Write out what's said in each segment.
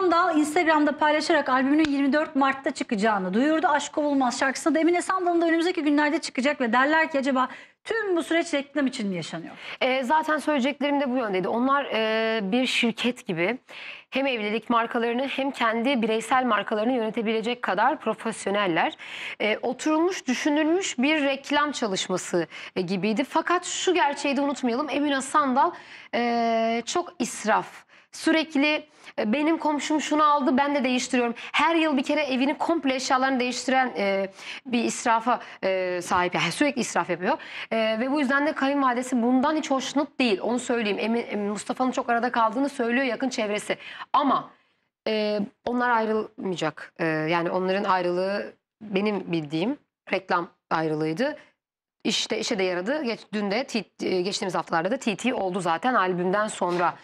Sandal Instagram'da paylaşarak albümünün 24 Mart'ta çıkacağını duyurdu. Aşk Kovulmaz şarkısında da Emine Sandal'ın da önümüzdeki günlerde çıkacak ve derler ki acaba Tüm bu süreç reklam için mi yaşanıyor? E, zaten söyleyeceklerim de bu yöndeydi. Onlar e, bir şirket gibi hem evlilik markalarını hem kendi bireysel markalarını yönetebilecek kadar profesyoneller. E, oturulmuş, düşünülmüş bir reklam çalışması e, gibiydi. Fakat şu gerçeği de unutmayalım. Emine Sandal e, çok israf, sürekli e, benim komşum şunu aldı ben de değiştiriyorum. Her yıl bir kere evini komple eşyalarını değiştiren e, bir israfa e, sahip. Yani sürekli israf yapıyor. E, ve bu yüzden de kayınvalidesi bundan hiç hoşnut değil. Onu söyleyeyim. E, Mustafa'nın çok arada kaldığını söylüyor yakın çevresi. Ama e, onlar ayrılmayacak. E, yani onların ayrılığı benim bildiğim reklam ayrılığıydı. İşte işe de yaradı. Geç, dün de e, geçtiğimiz haftalarda da TT oldu zaten albümden sonra.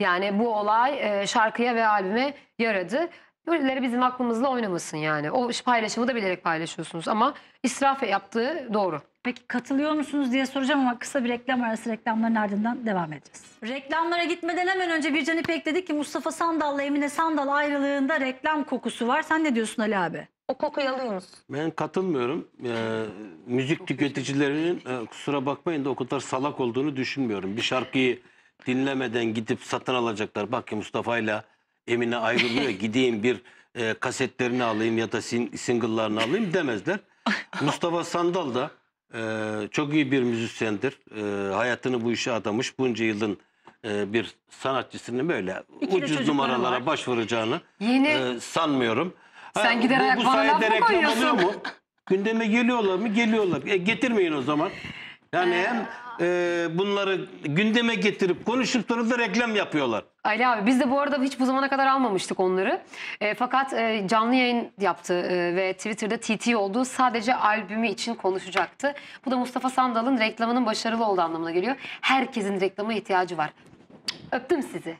Yani bu olay e, şarkıya ve albüme yaradı. Böyleleri bizim aklımızla oynamasın yani. O paylaşımı da bilerek paylaşıyorsunuz ama israf yaptığı doğru. Peki katılıyor musunuz diye soracağım ama kısa bir reklam arası reklamların ardından devam edeceğiz. Reklamlara gitmeden hemen önce Bircan İpek dedi ki Mustafa Sandal'la Emine Sandal ayrılığında reklam kokusu var. Sen ne diyorsun Ali abi? O kokuyu alıyor musun? Ben katılmıyorum. Ee, müzik tüketicilerinin e, kusura bakmayın da o kadar salak olduğunu düşünmüyorum. Bir şarkıyı dinlemeden gidip satın alacaklar. Bak Mustafa ile Emine ayrılıyor. Gideyim bir e, kasetlerini alayım ya da sin single'larını alayım demezler. Mustafa Sandal da e, çok iyi bir müzisyendir. E, hayatını bu işe adamış. Bunca yılın e, bir sanatçısının böyle İki ucuz numaralara var. başvuracağını Yeni... e, sanmıyorum. Sen ha, gider bu, ayak bu bana laf mı koyuyorsun? Mu? Gündeme geliyorlar mı? Geliyorlar. E, getirmeyin o zaman. Yani ee, hem e, bunları gündeme getirip konuşup sonra da reklam yapıyorlar. Ali abi biz de bu arada hiç bu zamana kadar almamıştık onları. E, fakat e, canlı yayın yaptı e, ve Twitter'da TT olduğu sadece albümü için konuşacaktı. Bu da Mustafa Sandal'ın reklamının başarılı olduğu anlamına geliyor. Herkesin reklama ihtiyacı var. Öptüm sizi.